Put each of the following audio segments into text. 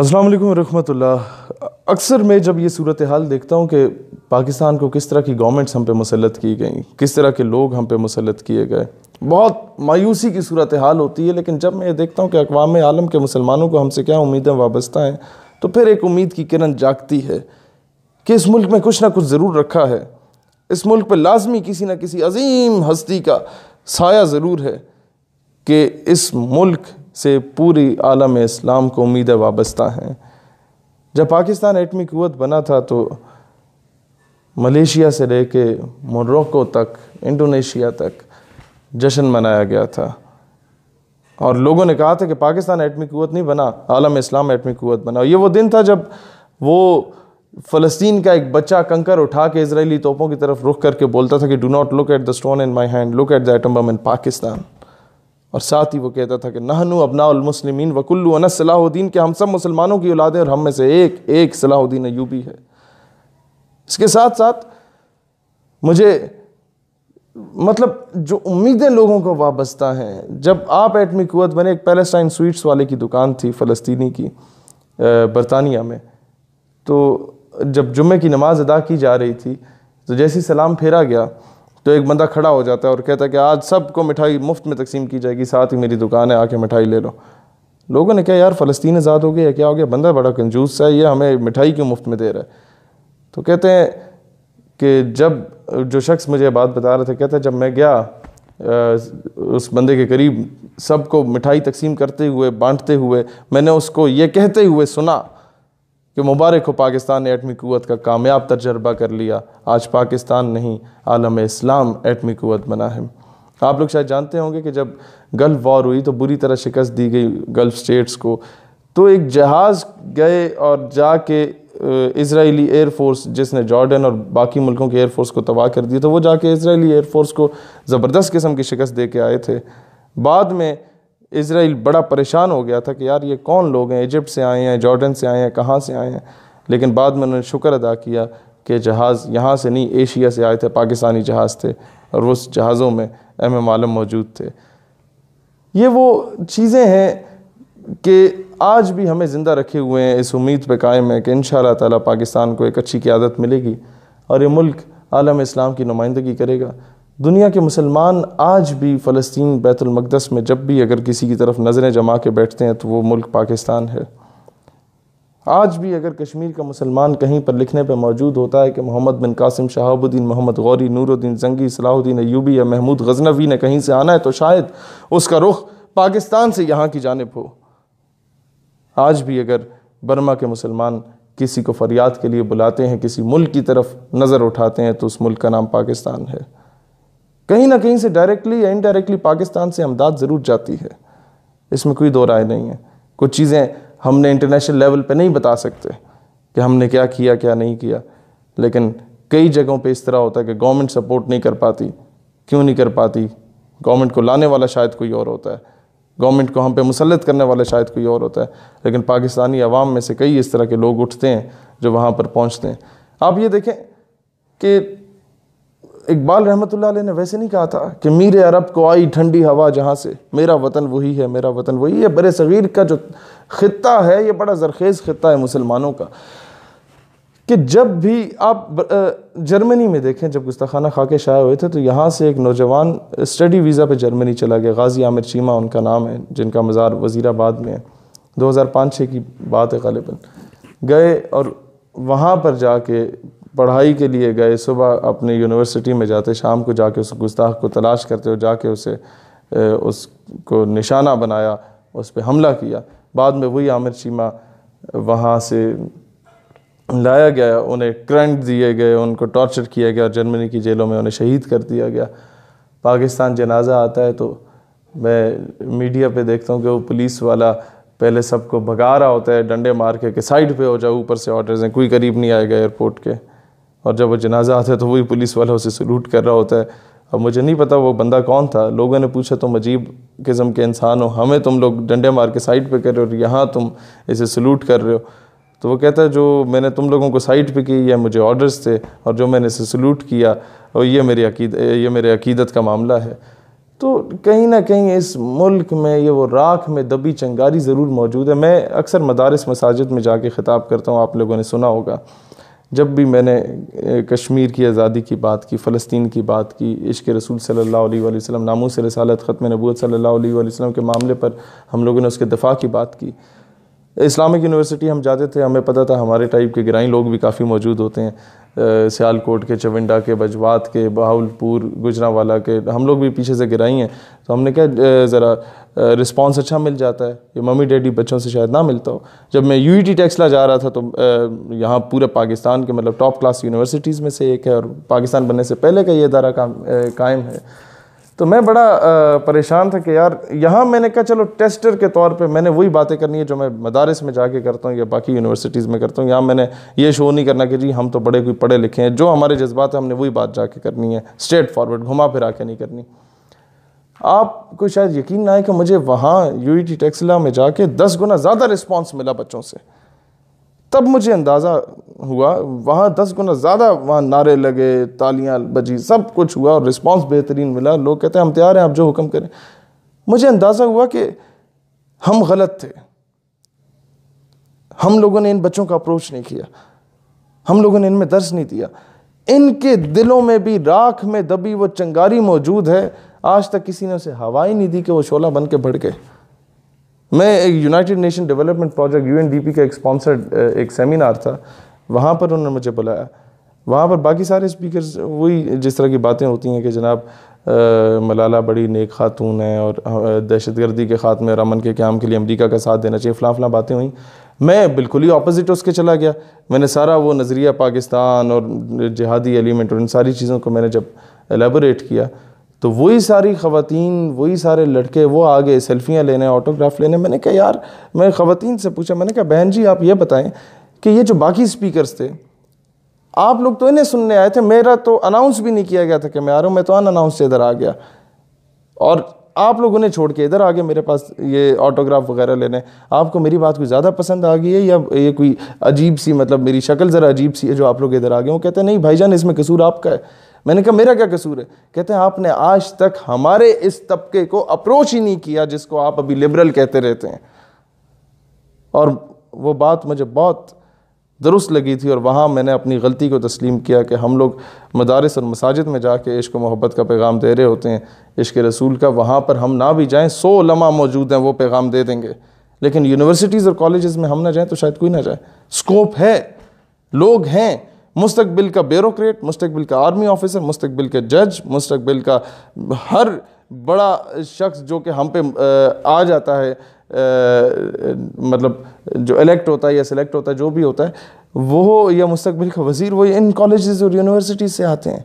असलम रहमतुल्ला अक्सर मैं जब ये सूरत हाल देखता हूँ कि पाकिस्तान को किस तरह की गवर्नमेंट्स हम पे मुसलत की गई किस तरह के लोग हम पे मुसलत किए गए बहुत मायूसी की सूरत हाल होती है लेकिन जब मैं ये देखता हूँ कि अकवाम आलम के मुसलमानों को हमसे क्या उम्मीदें वाबस्ता हैं तो फिर एक उम्मीद की किरण जागती है कि इस मुल्क में कुछ ना कुछ ज़रूर रखा है इस मुल्क पर लाजमी किसी न किसी अजीम हस्ती का साया ज़रूर है कि इस मुल्क से पूरी आलम इस्लाम को उम्मीदें वाबस्ता हैं जब पाकिस्तान एटमी क़वत बना था तो मलेशिया से लेके मोरक्को तक इंडोनेशिया तक जश्न मनाया गया था और लोगों ने कहा था कि पाकिस्तान एटमी क़वत नहीं बना आलम इस्लाम एटमी क़वत बना ये वो दिन था जब वो फ़लस्तीन का एक बच्चा कंकर उठा के इसराइली तोपों की तरफ रुख करके बोलता था कि do not look at the stone in my hand look at the atom bomb in Pakistan और साथ ही वो कहता था कि नहनु अबनामुसलिमिन वकुल्लू अनस सलाहुद्दीन के हम सब मुसलमानों की औलादें और हम में से एक एक सलाहुद्दीन अयूबी है इसके साथ साथ मुझे मतलब जो उम्मीदें लोगों को वाबस्ता हैं जब आप एटमी कुत बने एक पैलेस्टाइन स्वीट्स वाले की दुकान थी फलस्तनी की बरतानिया में तो जब जुम्मे की नमाज़ अदा की जा रही थी तो जैसे सलाम फेरा गया तो एक बंदा खड़ा हो जाता है और कहता है कि आज सबको मिठाई मुफ्त में तकसीम की जाएगी साथ ही मेरी दुकान है आके मिठाई ले लो लोगों ने कहा यार फ़लस्तीन आज़ाद हो गया क्या हो गया बंदा बड़ा कंजूस है ये हमें मिठाई क्यों मुफ्त में दे रहा है तो कहते हैं कि जब जो शख्स मुझे बात बता रहे थे कहते हैं जब मैं गया उस बंदे के करीब सबको मिठाई तकसीम करते हुए बांटते हुए मैंने उसको ये कहते हुए सुना कि मुबारक हो पाकिस्तान ने एटमी क़वत का कामयाब तजर्बा कर लिया आज पाकिस्तान नहीं आलम इस्लाम एटमी क़वत बना है आप लोग शायद जानते होंगे कि जब गल्फ़ वॉर हुई तो बुरी तरह शिकस्त दी गई गल्फ़ स्टेट्स को तो एक जहाज़ गए और जाके इसराइली एयरफोर्स जिसने जॉर्डन और बाकी मुल्कों के एयरफोर्स को तबाह कर दिया तो वो जाके इसराइली एयरफोर्स को ज़बरदस्त किस्म की शिकस्त दे के आए थे बाद में इसराइल बड़ा परेशान हो गया था कि यार ये कौन लोग हैं इजिप्ट से आए हैं जॉर्डन से आए हैं कहाँ से आए हैं लेकिन बाद में उन्होंने शुक्र अदा किया कि जहाज़ यहाँ से नहीं एशिया से आए थे पाकिस्तानी जहाज़ थे और उस जहाज़ों में अहम आलम मौजूद थे ये वो चीज़ें हैं कि आज भी हमें ज़िंदा रखे हुए हैं इस उम्मीद पर कायम है कि इन ताला पाकिस्तान को एक अच्छी क्यादत मिलेगी और ये मुल्क आलम इस्लाम की नुमाइंदगी करेगा दुनिया के मुसलमान आज भी फ़लस्तीन बैतुलमक़दस में जब भी अगर किसी की तरफ नज़रें जमा के बैठते हैं तो वो मुल्क पाकिस्तान है आज भी अगर कश्मीर का मुसलमान कहीं पर लिखने पर मौजूद होता है कि मोहम्मद बिन कासिम शहाबुद्दीन मोहम्मद गौरी नूरुद्दीन जंगी सलाहुद्दीन एयूबी या महमूद गजनवी ने कहीं से आना है तो शायद उसका रुख पाकिस्तान से यहाँ की जानब हो आज भी अगर बर्मा के मुसलमान किसी को फरियाद के लिए बुलाते हैं किसी मुल्क की तरफ नज़र उठाते हैं तो उस मुल्क का नाम पाकिस्तान है कहीं ना कहीं से डायरेक्टली या इनडायरेक्टली पाकिस्तान से अमदाद ज़रूर जाती है इसमें कोई दो राय नहीं है कुछ चीज़ें हमने इंटरनेशनल लेवल पर नहीं बता सकते कि हमने क्या किया क्या नहीं किया लेकिन कई जगहों पर इस तरह होता है कि गवर्नमेंट सपोर्ट नहीं कर पाती क्यों नहीं कर पाती गवर्नमेंट को लाने वाला शायद कोई और होता है गवर्नमेंट को हम पे मुसलत करने वाला शायद कोई और होता है लेकिन पाकिस्तानी आवाम में से कई इस तरह के लोग उठते हैं जो वहाँ पर पहुँचते हैं आप ये देखें कि इकबाल रहमत ने वैसे नहीं कहा था कि मीर अरब को आई ठंडी हवा जहाँ से मेरा वतन वही है मेरा वतन वही है बर सग़ीर का जो ख़त्ता है ये बड़ा ज़रखेज़ ख़त्ता है मुसलमानों का कि जब भी आप जर्मनी में देखें जब गुस्ताखाना खा के शाये हुए थे तो यहाँ से एक नौजवान स्टडी वीज़ा पे जर्मनी चला गया गाज़ी आमिर चीमा उनका नाम है जिनका मज़ार वज़ीराबाद में है पाँच छः की बात है गालिबा गए और वहाँ पर जाके पढ़ाई के लिए गए सुबह अपनी यूनिवर्सिटी में जाते शाम को जाके उस गुस्ताख को तलाश करते और जाके उसे उसको निशाना बनाया उस पर हमला किया बाद में वही आमिर चीमा वहाँ से लाया गया उन्हें करंट दिए गए उनको टॉर्चर किया गया और जर्मनी की जेलों में उन्हें शहीद कर दिया गया पाकिस्तान जनाजा आता है तो मैं मीडिया पे देखता हूँ कि वो पुलिस वाला पहले सबको भगा रहा होता है डंडे मार के कि साइड पे हो जाओ ऊपर से ऑर्डर्स हैं कोई करीब नहीं आएगा एयरपोर्ट के और जब वो जनाजा आता है तो वही पुलिस वाला उसे सलूट कर रहा होता है अब मुझे नहीं पता वो बंदा कौन था लोगों ने पूछा तुम अजीब किस्म के इंसान हो हमें तुम लोग डंडे मार के साइड पे कर रहे हो और यहाँ तुम इसे सलूट कर रहे हो तो वो कहता है जो मैंने तुम लोगों को साइड पे की या मुझे ऑर्डर्स थे और जो मैंने इसे सलूट किया और ये मेरी अकीद ये मेरे अकीदत का मामला है तो कहीं ना कहीं इस मुल्क में ये वो राख में दबी चंगारी ज़रूर मौजूद है मैं अक्सर मदारस मसाजिद में जाके ख़िताब करता हूँ आप लोगों ने सुना होगा जब भी मैंने कश्मीर की आज़ादी की बात की फ़लस्तीन की बात की इश्क रसूल सल्लल्लाहु अलैहि वसल्लम से रसालत ख़त्म नबूत सल्लल्लाहु अलैहि वसल्लम के मामले पर हम लोगों ने उसके दफ़ा की बात की इस्लामिक यूनिवर्सिटी हम जाते थे हमें पता था हमारे टाइप के ग्राई लोग भी काफ़ी मौजूद होते हैं सियालकोट के चविंडा के बजवात के बहावलपुर गुजरावाला के हम लोग भी पीछे से गिराई हैं तो हमने क्या ज़रा रिस्पांस अच्छा मिल जाता है ये मम्मी डैडी बच्चों से शायद ना मिलता हो जब मैं यू ई टेक्सला जा रहा था तो यहाँ पूरे पाकिस्तान के मतलब टॉप क्लास यूनिवर्सिटीज़ में से एक है और पाकिस्तान बनने से पहले का ये अदारा काम कायम है तो मैं बड़ा परेशान था कि यार यहाँ मैंने कहा चलो टेस्टर के तौर पे मैंने वही बातें करनी है जो मैं मदारस में जाके करता हूँ या बाकी यूनिवर्सिटीज़ में करता हूँ यहाँ मैंने ये शो नहीं करना कि जी हम तो बड़े कोई पढ़े लिखे हैं जो हमारे जज्बात हैं हमने वही बात जाके करनी है स्ट्रेट फॉरवर्ड घुमा फिरा के नहीं करनी आपको शायद यकीन ना आए कि मुझे वहाँ यू ई टेक्सला में जाके दस गुना ज़्यादा रिस्पॉन्स मिला बच्चों से तब मुझे अंदाज़ा हुआ वहाँ दस गुना ज़्यादा वहाँ नारे लगे तालियाँ बजी सब कुछ हुआ और रिस्पांस बेहतरीन मिला लोग कहते हैं हम तैयार हैं आप जो हुक्म करें मुझे अंदाज़ा हुआ कि हम गलत थे हम लोगों ने इन बच्चों का अप्रोच नहीं किया हम लोगों ने इनमें दर्ज नहीं दिया इनके दिलों में भी राख में दबी वो चंगारी मौजूद है आज तक किसी ने उसे हवा ही नहीं दी कि वो शोला बन के भड़ गए मैं एक यूनाइटेड नेशन डेवलपमेंट प्रोजेक्ट यू का एक स्पॉन्सर्ड uh, एक सेमिनार था वहाँ पर उन्होंने मुझे बुलाया वहाँ पर बाकी सारे स्पीकर्स वही जिस तरह की बातें होती हैं कि जनाब uh, मलाला बड़ी नेक खातून है और uh, दहशत गर्दी के खात्मे और अमन के क्याम के लिए अमेरिका का साथ देना चाहिए फ़लाँ फ़लाँ बातें हुई मैं बिल्कुल ही अपोजिट उसके चला गया मैंने सारा वो नज़रिया पाकिस्तान और जहादी एलिमेंट और इन सारी चीज़ों को मैंने जब एलेबोरेट किया तो वही सारी खातन वही सारे लड़के वो आ गए सेल्फियाँ लेने ऑटोग्राफ लेने मैंने कहा यार मैं ख़वान से पूछा मैंने कहा बहन जी आप ये बताएं कि ये जो बाकी स्पीकर्स थे आप लोग तो इन्हें सुनने आए थे मेरा तो अनाउंस भी नहीं किया गया था कि मैं आ रहा हूँ मैं तो अन अनाउंस से इधर आ गया और आप लोगों ने छोड़ के इधर गए मेरे पास ये ऑटोग्राफ वगैरह लेने आपको मेरी बात कोई ज़्यादा पसंद आ गई है या ये कोई अजीब सी मतलब मेरी शक्ल ज़रा अजीब सी है जो आप लोग इधर आ गए वो कहते हैं नहीं भाईजान इसमें कसूर आपका है मैंने कहा मेरा क्या कसूर है कहते हैं आपने आज तक हमारे इस तबके को अप्रोच ही नहीं किया जिसको आप अभी लिबरल कहते रहते हैं और वो बात मुझे बहुत दुरुस्त लगी थी और वहाँ मैंने अपनी गलती को तस्लीम किया कि हम लोग मदारस और मसाजिद में जाके इश्क मोहब्बत का पैगाम दे रहे होते हैं इश्क रसूल का वहाँ पर हम ना भी जाएँ सौ लमा मौजूद हैं वो पैगाम दे देंगे लेकिन यूनिवर्सिटीज़ और कॉलेज़ में हम ना जाएँ तो शायद कोई ना जाए स्कोप है लोग हैं मुस्तबिल का ब्यूरोट मुस्तबिल का आर्मी ऑफिसर मुस्तबिल के जज मुस्तबिल का हर बड़ा शख्स जो कि हम पे आ जाता है मतलब जो इलेक्ट होता है या सिलेक्ट होता है जो भी होता है वो या मुस्तबिल का वज़ी वो इन कॉलेज और यूनिवर्सिटीज़ से आते हैं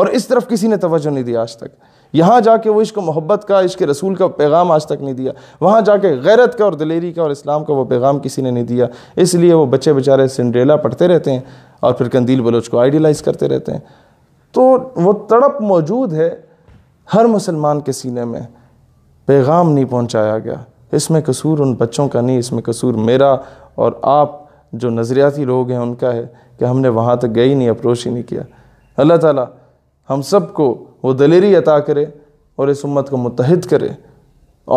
और इस तरफ किसी ने तोज्जो नहीं दिया आज तक यहाँ जाके वो इसको मोहब्बत का इश्क रसूल का पैगाम आज तक नहीं दिया वहाँ जाके गैरत का और दलेरी का और इस्लाम का वो पैगाम किसी ने नहीं दिया इसलिए वो बच्चे बेचारे सिंड्रेला पढ़ते रहते हैं और फिर कंदील बलोच को आइडियलाइज़ करते रहते हैं तो वो तड़प मौजूद है हर मुसलमान के सीने में पैगाम नहीं पहुँचाया गया इसमें कसूर उन बच्चों का नहीं इसमें कसूर मेरा और आप जो नज़रियाती लोग हैं उनका है कि हमने वहाँ तक गए ही नहीं अप्रोच ही नहीं किया अल्लाह ताला हम सब को वो दलेरी अता करे और इस उम्मत को मुतहद करे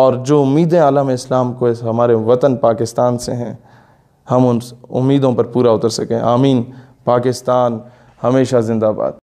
और जो उम्मीदें आलम इस्लाम को इस हमारे वतन पाकिस्तान से हैं हम उन उम्मीदों पर पूरा उतर सकें आमीन पाकिस्तान हमेशा ज़िंदाबाद